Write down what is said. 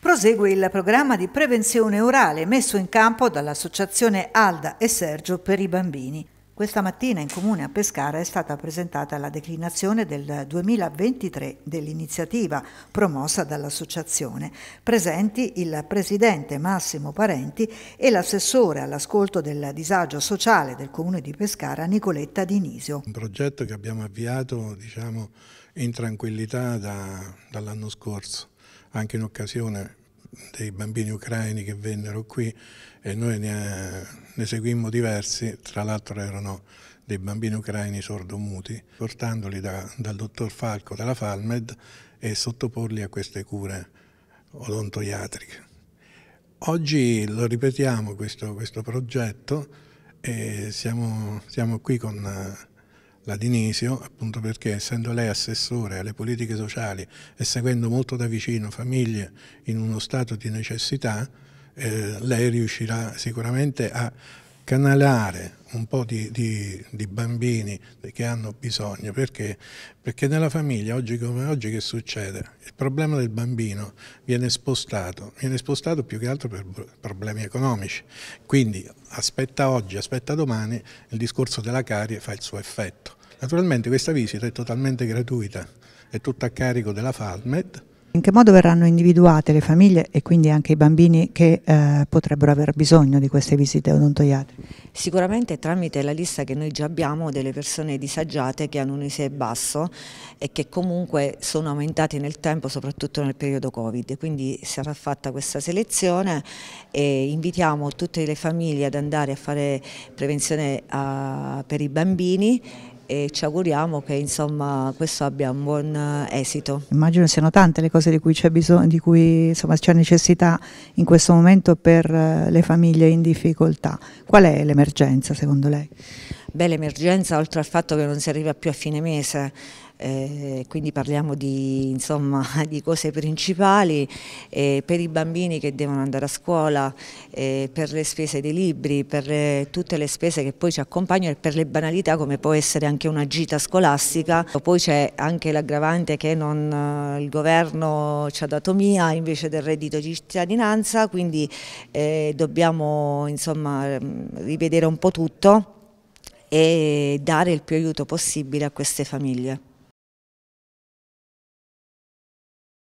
Prosegue il programma di prevenzione orale messo in campo dall'associazione Alda e Sergio per i bambini. Questa mattina in comune a Pescara è stata presentata la declinazione del 2023 dell'iniziativa promossa dall'associazione. Presenti il presidente Massimo Parenti e l'assessore all'ascolto del disagio sociale del comune di Pescara Nicoletta Dinisio. Un progetto che abbiamo avviato diciamo, in tranquillità da, dall'anno scorso anche in occasione dei bambini ucraini che vennero qui e noi ne, ne seguimmo diversi, tra l'altro erano dei bambini ucraini sordomuti, portandoli da, dal dottor Falco della Falmed e sottoporli a queste cure odontoiatriche. Oggi lo ripetiamo questo, questo progetto e siamo, siamo qui con la Dinisio, appunto perché essendo lei assessore alle politiche sociali e seguendo molto da vicino famiglie in uno stato di necessità, eh, lei riuscirà sicuramente a canalare un po' di, di, di, bambini che hanno bisogno, perché? perché nella famiglia oggi come oggi che succede? Il problema del bambino viene spostato, viene spostato più che altro per problemi economici, quindi aspetta oggi, aspetta domani, il discorso della carie fa il suo effetto. Naturalmente questa visita è totalmente gratuita, è tutta a carico della FALMED. In che modo verranno individuate le famiglie e quindi anche i bambini che eh, potrebbero aver bisogno di queste visite odontoiatriche? Sicuramente tramite la lista che noi già abbiamo delle persone disagiate che hanno un ISEE basso e che comunque sono aumentati nel tempo, soprattutto nel periodo Covid. Quindi sarà fatta questa selezione e invitiamo tutte le famiglie ad andare a fare prevenzione a, per i bambini e ci auguriamo che insomma, questo abbia un buon eh, esito. Immagino siano tante le cose di cui c'è necessità in questo momento per eh, le famiglie in difficoltà. Qual è l'emergenza secondo lei? Beh, l'emergenza oltre al fatto che non si arriva più a fine mese eh, quindi parliamo di, insomma, di cose principali eh, per i bambini che devono andare a scuola, eh, per le spese dei libri, per le, tutte le spese che poi ci accompagnano e per le banalità come può essere anche una gita scolastica. Poi c'è anche l'aggravante che non, eh, il governo ci ha dato mia invece del reddito di cittadinanza, quindi eh, dobbiamo insomma, mm, rivedere un po' tutto e dare il più aiuto possibile a queste famiglie.